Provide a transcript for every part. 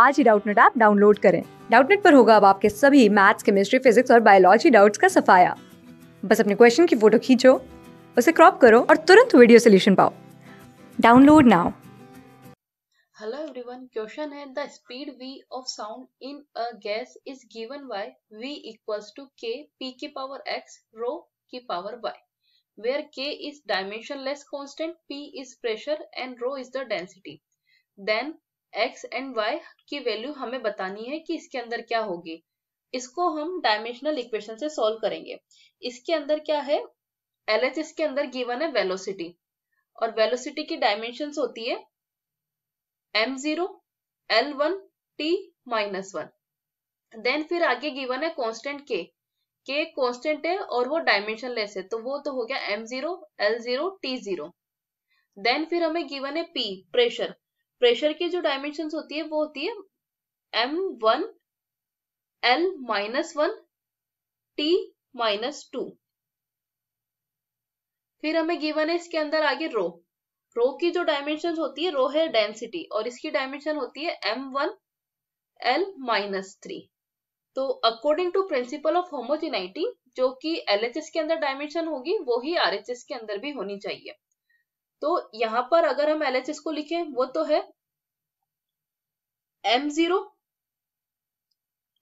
आज ही Doubtnut app download करें डाउटनेट पर होगा अब आपके सभी मैथ्स केमिस्ट्री फिजिक्स और बायोलॉजी डाउट्स का सफाया बस अपने क्वेश्चन की फोटो खींचो उसे क्रॉप करो और तुरंत वीडियो सोल्यूशन पाओ download now hello everyone question है the speed V of sound in a gas is given by V equals to K P की पावर एक्स रो की power Y where K is dimensionless constant P is pressure and rho is the density then X and Y की value हमें बतानी है कि इसके अंदर क्या होगी इसको हम डायमेंशनल इक्वेशन से सॉल्व करेंगे इसके अंदर क्या है एल इसके अंदर गिवन है वेलोसिटी और वेलोसिटी की डायमेंशन होती है M zero L one T minus one then फिर आगे गिवन है कांस्टेंट के के कांस्टेंट है और वो डायमेंशन लेस है तो वो तो हो गया M zero L zero T zero then फिर हमें गिवन है पी प्रेशर प्रेशर की जो डायमेंशन होती है वो होती है M one L minus one T minus two फिर हमें गिवन है इसके अंदर आगे रो रो की जो डायमेंशन होती है रो है डेंसिटी और इसकी डायमेंशन होती है M one L minus three तो according to principle of homogeneity जो कि एल के अंदर डायमेंशन होगी वो ही आर के अंदर भी होनी चाहिए तो यहां पर अगर हम एलएचएस को लिखें वो तो है M zero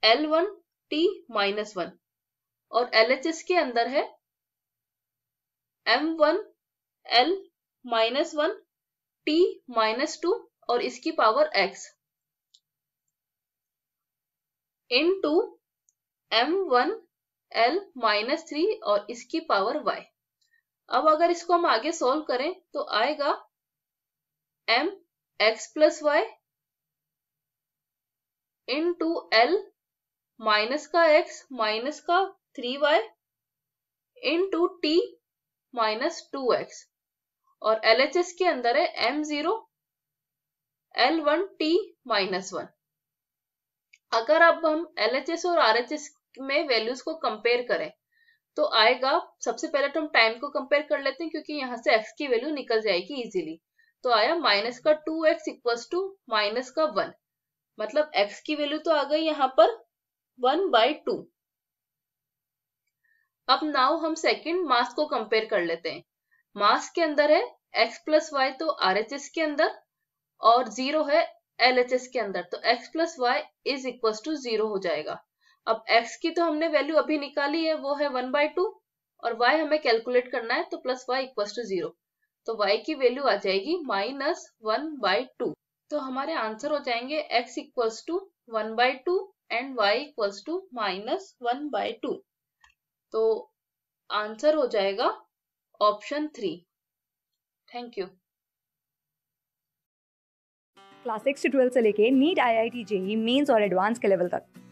L one T minus one और एलएचएस के अंदर है M one L minus one T minus two और इसकी power X into M one L minus three और इसकी पावर वाई अब अगर इसको हम आगे सॉल्व करें तो आएगा M X plus Y into L minus का एक्स माइनस का three Y into T minus two X और एल के अंदर है M zero L one T minus one अगर अब हम एल और आर में वैल्यूज को कंपेयर करें तो आएगा सबसे पहले तो हम टाइम को कंपेयर कर लेते हैं क्योंकि यहाँ से एक्स की वैल्यू निकल जाएगी इजिली तो आया माइनस का two X equal to minus का वन मतलब एक्स की वैल्यू तो आ गई यहाँ पर वन बाई टू अब नाउ हम सेकंड मास को कंपेयर कर लेते हैं मास के अंदर है एक्स प्लस वाई तो आर के अंदर और जीरो है एल के अंदर तो X plus Y is equal to zero हो जाएगा अब x की तो हमने वैल्यू अभी निकाली है वो है वन बाय टू और y हमें कैलकुलेट करना है तो plus Y equal to zero तो y की वैल्यू आ जाएगी माइनस वन बाय टू तो हमारे आंसर हो जाएंगे x equals to one by two and y equals to minus one by two तो आंसर हो जाएगा option three thank you class six से ट्वेल्थ से लेके NEET I I T JEE mains और एडवांस के लेवल तक